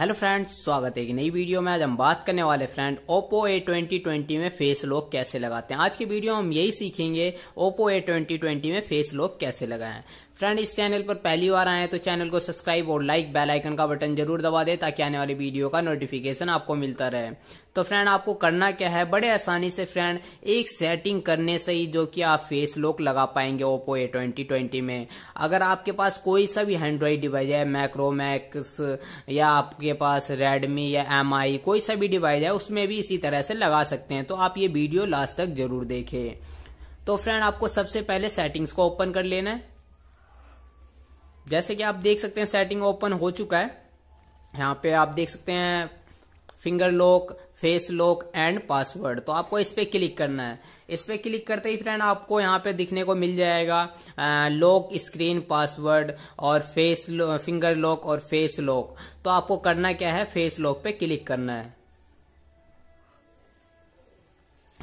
hello friends स्वागत है कि नई वीडियो में आज हम बात करने वाले friend Oppo A twenty twenty में फेस लॉक कैसे लगाते हैं आज की वीडियो में हम यही सीखेंगे ओप्पो ए ट्वेंटी ट्वेंटी में फेस लॉक कैसे लगाएं फ्रेंड इस चैनल पर पहली बार आए तो चैनल को सब्सक्राइब और लाइक बेल आइकन का बटन जरूर दबा दे ताकि आने वाली वीडियो का नोटिफिकेशन आपको मिलता रहे तो फ्रेंड आपको करना क्या है बड़े आसानी से फ्रेंड एक सेटिंग करने से ही जो कि आप फेस लॉक लगा पाएंगे ओप्पो ए ट्वेंटी ट्वेंटी में अगर आपके पास कोई सा भी एंड्रॉइड डिवाइस है मैक्रो मैक्स या आपके पास रेडमी या एम आई कोई सा भी डिवाइस है उसमें भी इसी तरह से लगा सकते हैं तो आप ये वीडियो लास्ट तक जरूर देखें तो फ्रेंड आपको सबसे पहले सेटिंग्स को ओपन कर लेना है जैसे कि आप देख सकते हैं सेटिंग ओपन हो चुका है यहाँ पे आप देख सकते हैं finger lock face lock and password तो आपको इस पर क्लिक करना है इस पर क्लिक करते ही फ्रेंड आपको यहाँ पे दिखने को मिल जाएगा लॉक स्क्रीन पासवर्ड और फेस फिंगर लॉक और फेस लॉक तो आपको करना क्या है फेस लॉक पे क्लिक करना है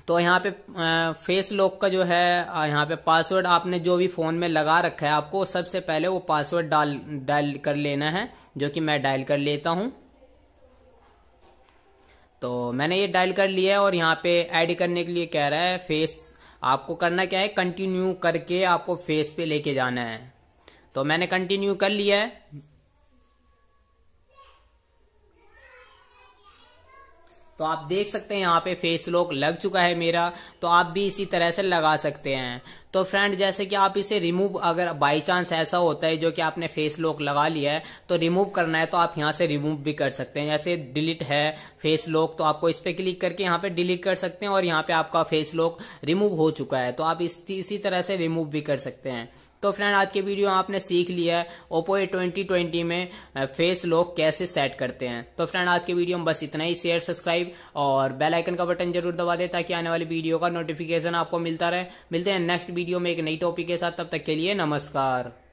तो यहाँ पे फेस लॉक का जो है यहाँ पे पासवर्ड आपने जो भी फोन में लगा रखा है आपको सबसे पहले वो पासवर्ड डाल डायल कर लेना है जो कि मैं डायल कर लेता हूँ तो मैंने ये डायल कर लिया है और यहाँ पे ऐड करने के लिए कह रहा है फेस आपको करना क्या है कंटिन्यू करके आपको फेस पे लेके जाना है तो मैंने कंटिन्यू कर लिया है तो आप देख सकते हैं यहाँ पे फेस लॉक लग चुका है मेरा तो आप भी इसी तरह से लगा सकते हैं तो फ्रेंड जैसे कि आप इसे रिमूव अगर बाई चांस ऐसा होता है जो कि आपने फेस लॉक लगा लिया है तो रिमूव करना है तो आप यहां से रिमूव भी कर सकते हैं जैसे डिलीट है फेस लॉक तो आपको इस पर क्लिक करके यहां पे डिलीट कर सकते हैं और यहां पे आपका फेस लॉक रिमूव हो चुका है तो आप इस, इसी तरह से रिमूव भी कर सकते हैं तो फ्रेंड आज के वीडियो आपने सीख लिया है ओप्पो ए ट्वेंटी ट्वेंटी में फेस लॉक कैसे सेट करते हैं तो फ्रेंड आज के वीडियो में बस इतना ही शेयर सब्सक्राइब और बेल आइकन का बटन जरूर दबा दे ताकि आने वाली वीडियो का नोटिफिकेशन आपको मिलता रहे मिलते हैं नेक्स्ट वीडियो वीडियो में एक नई टॉपिक के साथ तब तक के लिए नमस्कार